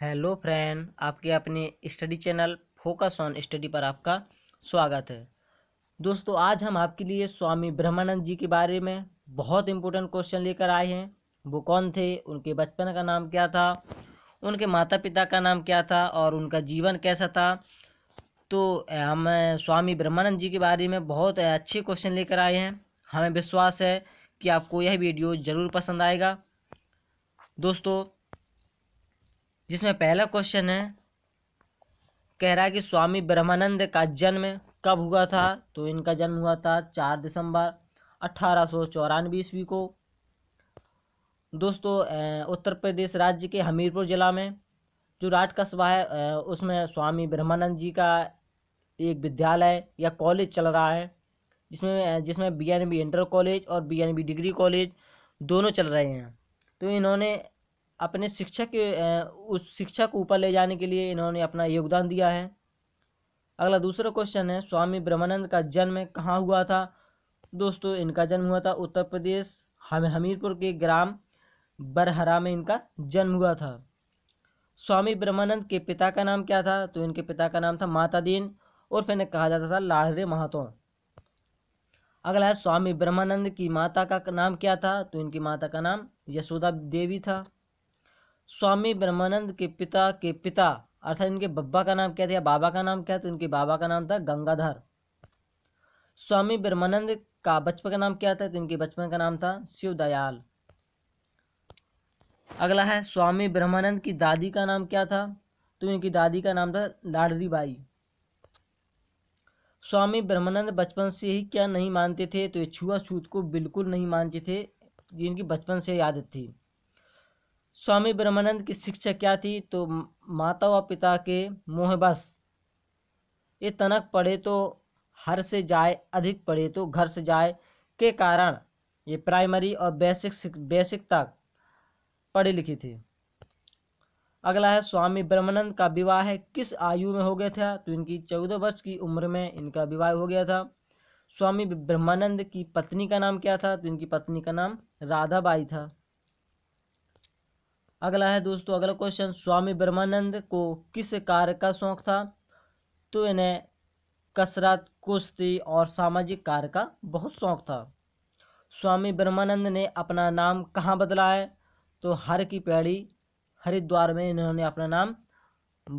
hello friend आपके अपने study channel focus on study पर आपका स्वागत है दोस्तों आज हम आपके लिए स्वामी ब्रह्मानंद जी के बारे में बहुत इम्पोर्टेंट क्वेश्चन लेकर आए हैं वो कौन थे उनके बचपन का नाम क्या था उनके माता पिता का नाम क्या था और उनका जीवन कैसा था तो हम स्वामी ब्रह्मानंद जी के बारे में बहुत अच्छे क्वेश्चन लेकर आए हैं हमें विश्वास है कि आपको यह वीडियो ज़रूर पसंद आएगा दोस्तों जिसमें पहला क्वेश्चन है कह रहा है कि स्वामी ब्रह्मानंद का जन्म कब हुआ था तो इनका जन्म हुआ था चार दिसंबर अठारह सौ चौरानवे ईस्वी को दोस्तों उत्तर प्रदेश राज्य के हमीरपुर ज़िला में जो राट कस्बा है उसमें स्वामी ब्रह्मानंद जी का एक विद्यालय या कॉलेज चल रहा है जिसमें जिसमें बी इंटर कॉलेज और बी डिग्री कॉलेज दोनों चल रहे हैं तो इन्होंने अपने शिक्षा के उस शिक्षा को ऊपर ले जाने के लिए इन्होंने अपना योगदान दिया है अगला दूसरा क्वेश्चन है स्वामी ब्रह्मानंद का जन्म कहाँ हुआ था दोस्तों इनका जन्म हुआ था उत्तर प्रदेश हम हमीरपुर के ग्राम बरहरा में इनका जन्म हुआ था स्वामी ब्रह्मानंद के पिता का नाम क्या था तो इनके पिता का नाम था माता दीन और फिर इन्हें कहा जाता था लाहरे महातो अगला है स्वामी ब्रह्मानंद की माता का नाम क्या था तो इनकी माता का नाम यशोदा देवी था स्वामी ब्रह्मानंद के पिता के पिता अर्थात इनके बब्बा का नाम क्या था या बाबा का नाम क्या तो इनके बाबा का नाम था गंगाधर स्वामी ब्रह्मानंद का बचपन का नाम क्या था तो इनके बचपन का नाम था शिव दयाल अगला है स्वामी ब्रह्मानंद की दादी का नाम क्या था तो इनकी दादी का नाम था लाडली बाई स्वामी ब्रह्मानंद बचपन से ही क्या नहीं मानते थे तो ये छुआछूत को बिल्कुल नहीं मानते थे इनकी बचपन से आदत थी स्वामी ब्रह्मानंद की शिक्षा क्या थी तो माता व पिता के मोह बस ये तनक पढ़े तो हर से जाए अधिक पढ़े तो घर से जाए के कारण ये प्राइमरी और बेसिक बेसिक तक पढ़ी लिखी थी अगला है स्वामी ब्रह्मानंद का विवाह है किस आयु में हो गया था तो इनकी चौदह वर्ष की उम्र में इनका विवाह हो गया था स्वामी ब्रह्मानंद की पत्नी का नाम क्या था तो इनकी पत्नी का नाम राधाबाई था अगला है दोस्तों अगला क्वेश्चन स्वामी ब्रह्मानंद को किस कार्य का शौक था तो इन्हें कसरत कुश्ती और सामाजिक कार्य का बहुत शौक था स्वामी ब्रह्मानंद ने अपना नाम कहाँ बदला है तो हर की पैड़ी हरिद्वार में इन्होंने अपना नाम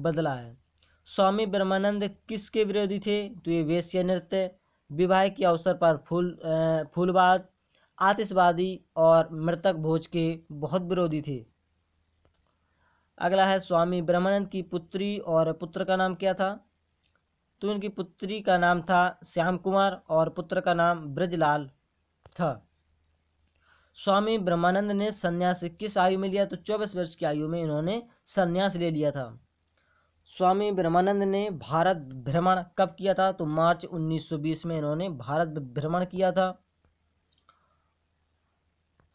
बदला है स्वामी ब्रह्मानंद किसके विरोधी थे तो ये वेश्य नृत्य विवाह के अवसर पर फूल फूलबाद आतिशबाजी और मृतक भोज के बहुत विरोधी थे अगला है स्वामी ब्रह्मानंद की पुत्री और पुत्र का नाम क्या था तो इनकी पुत्री का नाम था श्याम कुमार और पुत्र का नाम ब्रजलाल था स्वामी ब्रह्मानंद ने सन्यास किस आयु में लिया तो चौबीस वर्ष की आयु में इन्होंने संन्यास ले लिया था स्वामी ब्रह्मानंद ने भारत भ्रमण कब किया था तो मार्च 1920 में इन्होंने भारत भ्रमण किया था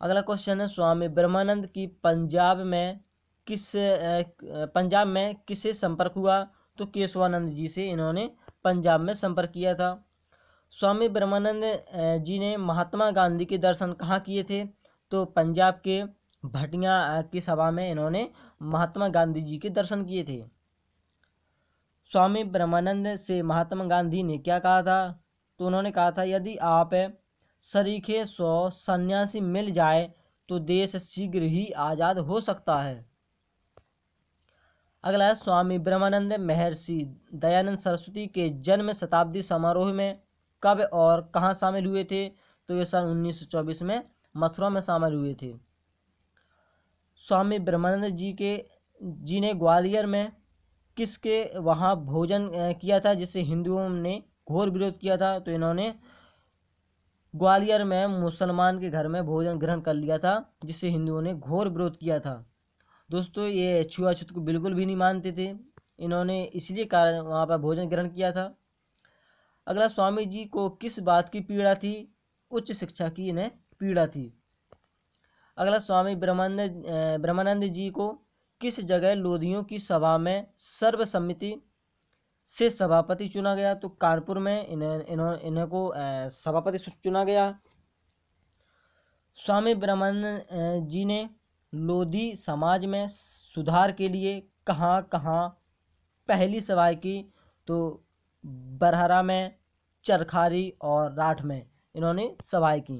अगला क्वेश्चन है स्वामी ब्रह्मानंद की पंजाब में किस पंजाब में किससे संपर्क हुआ तो केशवानंद जी से इन्होंने पंजाब में संपर्क किया था स्वामी ब्रह्मानंद जी ने महात्मा गांधी के दर्शन कहाँ किए थे तो पंजाब के भटिया की सभा में इन्होंने महात्मा गांधी जी के दर्शन किए थे स्वामी ब्रह्मानंद से महात्मा गांधी ने क्या कहा था तो उन्होंने कहा था यदि आप सरीखे सौ सन्यासी मिल जाए तो देश शीघ्र ही आज़ाद हो सकता है अगला है स्वामी ब्रह्मानंद महर्षि दयानंद सरस्वती के जन्म शताब्दी समारोह में कब और कहाँ शामिल हुए थे तो ये सन 1924 में मथुरा में शामिल हुए थे स्वामी ब्रह्मानंद जी के जी ने ग्वालियर में किसके वहाँ भोजन किया था जिससे हिंदुओं ने घोर विरोध किया था तो इन्होंने ग्वालियर में मुसलमान के घर में भोजन ग्रहण कर लिया था जिससे हिंदुओं ने घोर विरोध किया था दोस्तों ये छुआछूत को बिल्कुल भी नहीं मानते थे इन्होंने इसलिए कारण वहाँ पर भोजन ग्रहण किया था अगला स्वामी जी को किस बात की पीड़ा थी उच्च शिक्षा की इन्हें पीड़ा थी अगला स्वामी ब्रह्मानंद ब्रह्मानंद जी को किस जगह लोधियों की सभा में सर्वसम्मति से सभापति चुना गया तो कानपुर में इन्हें इन्हों इन्हें को सभापति चुना गया स्वामी ब्रह्मानंद जी ने लोधी समाज में सुधार के लिए कहाँ कहाँ पहली सवाई की तो बरहरा में चरखारी और राठ में इन्होंने सवाई की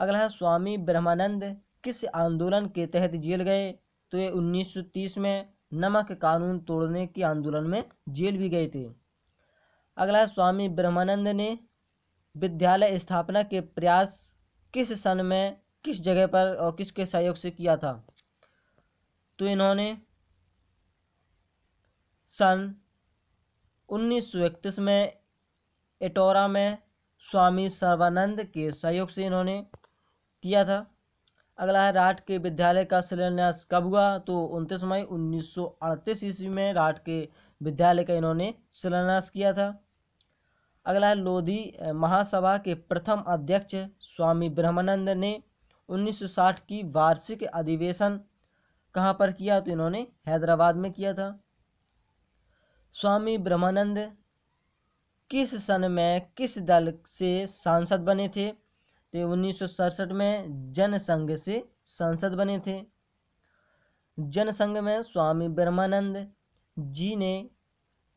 अगला है स्वामी ब्रह्मानंद किस आंदोलन के तहत जेल गए तो ये 1930 में नमक कानून तोड़ने के आंदोलन में जेल भी गए थे अगला है स्वामी ब्रह्मानंद ने विद्यालय स्थापना के प्रयास किस सन में किस जगह पर और किसके सहयोग से किया था तो इन्होंने सन उन्नीस में एटोरा में स्वामी सर्वानंद के सहयोग से इन्होंने किया था अगला है राट के विद्यालय का शिलान्यास कब हुआ तो उनतीस मई 1938 ईस्वी में राट के विद्यालय का इन्होंने शिलान्यास किया था अगला है लोधी महासभा के प्रथम अध्यक्ष स्वामी ब्रह्मानंद ने 1960 की वार्षिक अधिवेशन कहाँ पर किया तो इन्होंने हैदराबाद में किया था स्वामी ब्रह्मानंद किस सन में किस दल से सांसद बने थे तो उन्नीस में जनसंघ से सांसद बने थे जनसंघ में स्वामी ब्रह्मानंद जी ने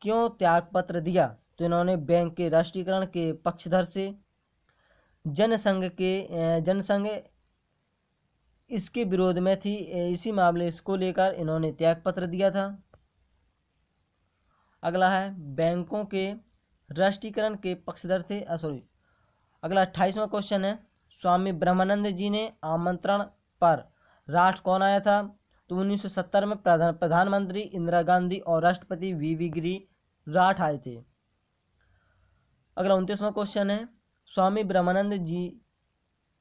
क्यों त्यागपत्र दिया तो इन्होंने बैंक के राष्ट्रीयकरण के पक्षधर से जनसंघ के जनसंघ इसके विरोध में थी इसी मामले इसको लेकर इन्होंने त्याग पत्र दिया था अगला है बैंकों के राष्ट्रीयकरण के पक्षधर थे सॉरी अगला अट्ठाईसवां क्वेश्चन है स्वामी ब्रह्मानंद जी ने आमंत्रण पर राठ कौन आया था तो 1970 में प्रधान प्रधानमंत्री इंदिरा गांधी और राष्ट्रपति वी वी गिरी राठ आए थे अगला उनतीसवां क्वेश्चन है स्वामी ब्रह्मानंद जी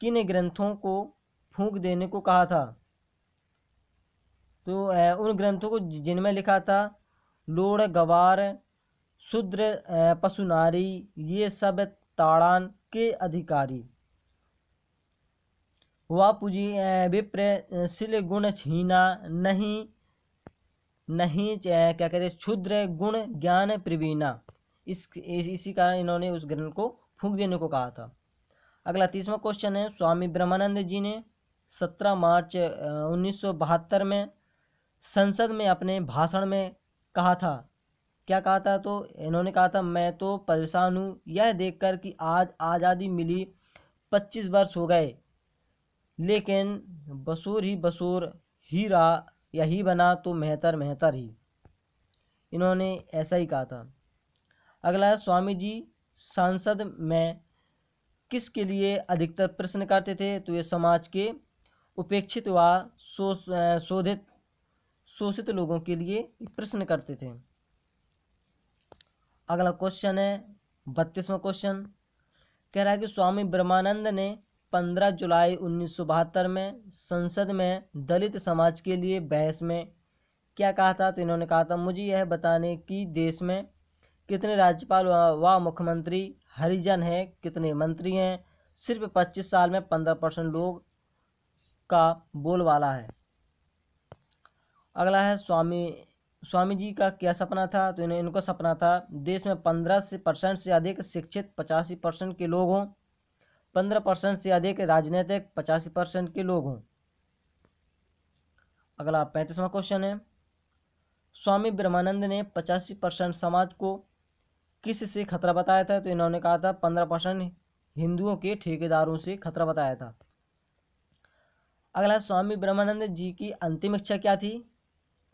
किन ग्रंथों को फूंक देने को कहा था तो उन ग्रंथों को जिनमें लिखा था लोड़ गवार शूद्र पशुनारी ये सब ताड़ान के अधिकारी हुआ पूजी विप्र शिल गुण छीना नहीं नहीं क्या कहते क्षुद्र गुण ज्ञान प्रवीणा इस, इस इसी कारण इन्होंने उस ग्रंथ को फूंक देने को कहा था अगला तीसवा क्वेश्चन है स्वामी ब्रह्मानंद जी ने 17 मार्च उन्नीस में संसद में अपने भाषण में कहा था क्या कहा था तो इन्होंने कहा था मैं तो परेशान हूँ यह देखकर कि आज आज़ादी मिली पच्चीस वर्ष हो गए लेकिन बसूर ही बसूर ही रहा यही बना तो मेहतर मेहतर ही इन्होंने ऐसा ही कहा था अगला स्वामी जी संसद में किसके लिए अधिकतर प्रश्न करते थे तो ये समाज के उपेक्षित व शोधित शोषित लोगों के लिए प्रश्न करते थे अगला क्वेश्चन है बत्तीसवा क्वेश्चन कह रहा है कि स्वामी ब्रह्मानंद ने 15 जुलाई उन्नीस में संसद में दलित समाज के लिए बहस में क्या कहा था तो इन्होंने कहा था मुझे यह बताने कि देश में कितने राज्यपाल व मुख्यमंत्री हरिजन हैं कितने मंत्री हैं सिर्फ 25 साल में 15 परसेंट लोग का बोलवाला है अगला है स्वामी स्वामी जी का क्या सपना था तो इन्हें इनका सपना था देश में पंद्रह से परसेंट से अधिक शिक्षित पचासी परसेंट के लोग हों पंद्रह परसेंट से अधिक राजनीतिक पचासी परसेंट के लोग हों अगला पैंतीसवा क्वेश्चन है स्वामी ब्रह्मानंद ने पचासी परसेंट समाज को किस से खतरा बताया था तो इन्होंने कहा था पंद्रह परसेंट हिंदुओं के ठेकेदारों से खतरा बताया था अगला स्वामी ब्रह्मानंद जी की अंतिम इच्छा क्या थी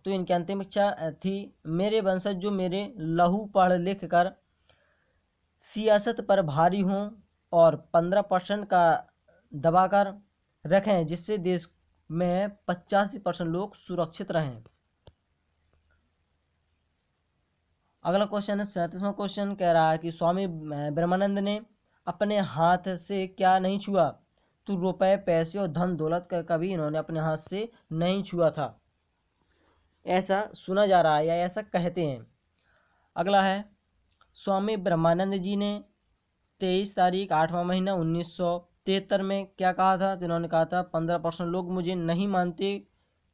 तो इनकी अंतिम इच्छा थी मेरे वंशज जो मेरे लहू पढ़ लिख कर सियासत पर भारी हों और पंद्रह परसेंट का दबाकर रखें जिससे देश में पचासी परसेंट लोग सुरक्षित रहें अगला क्वेश्चन है सैंतीसवा क्वेश्चन कह रहा है कि स्वामी ब्रह्मानंद ने अपने हाथ से क्या नहीं छुआ तो रुपए पैसे और धन दौलत का कभी इन्होंने अपने हाथ से नहीं छुआ था ऐसा सुना जा रहा है या ऐसा कहते हैं अगला है स्वामी ब्रह्मानंद जी ने तेईस तारीख आठवां महीना उन्नीस सौ तिहत्तर में क्या कहा था तो इन्होंने कहा था पंद्रह परसेंट लोग मुझे नहीं मानते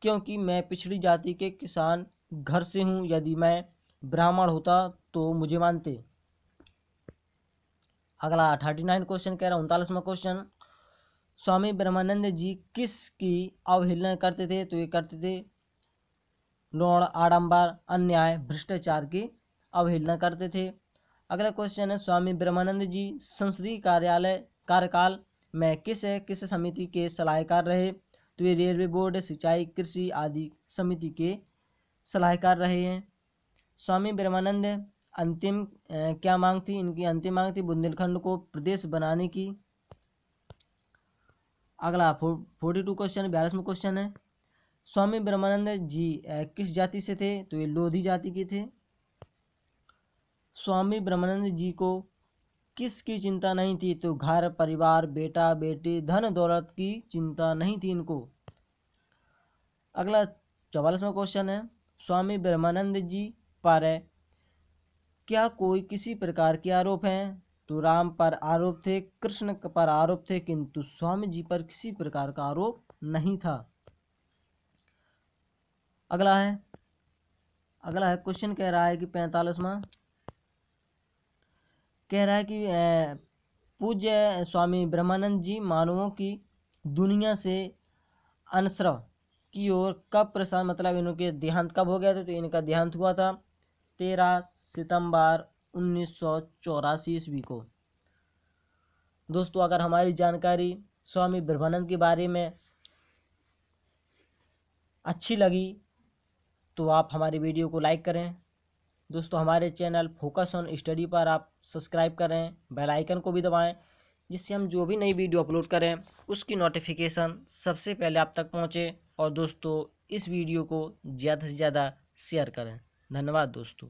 क्योंकि मैं पिछड़ी जाति के किसान घर से हूँ यदि मैं ब्राह्मण होता तो मुझे मानते अगला थर्टी नाइन क्वेश्चन कह रहा हूँ उनतालीसवा क्वेश्चन स्वामी ब्रह्मानंद जी किस की अवहेलना करते थे तो ये करते थे नौड़ आडम्बर अन्याय भ्रष्टाचार की अवहेलना करते थे अगला क्वेश्चन है स्वामी ब्रह्मानंद जी संसदीय कार्यालय कार्यकाल में किस है किस समिति के सलाहकार रहे तो ये रेलवे बोर्ड सिंचाई कृषि आदि समिति के सलाहकार रहे हैं स्वामी ब्रह्मानंद अंतिम क्या मांग थी इनकी अंतिम मांग थी बुंदेलखंड को प्रदेश बनाने की अगला फोर्टी टू क्वेश्चन बयालीसवें क्वेश्चन है स्वामी ब्रह्मानंद जी किस जाति से थे तो ये लोधी जाति के थे स्वामी ब्रह्मानंद जी को किसकी चिंता नहीं थी तो घर परिवार बेटा बेटी धन दौलत की चिंता नहीं थी इनको अगला चौवालीसवा क्वेश्चन है स्वामी ब्रह्मानंद जी पर क्या कोई किसी प्रकार के आरोप हैं तो राम पर आरोप थे कृष्ण पर आरोप थे किंतु स्वामी जी पर किसी प्रकार का आरोप नहीं था अगला है अगला है क्वेश्चन कह रहा है कि पैंतालीसवा कह रहा है कि पूज्य स्वामी ब्रह्मानंद जी मानवों की दुनिया से अनश्रव की ओर कब प्रसार मतलब इनके देहांत कब हो गया था तो इनका देहांत हुआ था तेरह सितंबर उन्नीस सौ चौरासी ईस्वी को दोस्तों अगर हमारी जानकारी स्वामी ब्रह्मानंद के बारे में अच्छी लगी तो आप हमारे वीडियो को लाइक करें दोस्तों हमारे चैनल फोकस ऑन स्टडी पर आप सब्सक्राइब करें बेल आइकन को भी दबाएं जिससे हम जो भी नई वीडियो अपलोड करें उसकी नोटिफिकेशन सबसे पहले आप तक पहुंचे और दोस्तों इस वीडियो को ज़्यादा से ज़्यादा शेयर करें धन्यवाद दोस्तों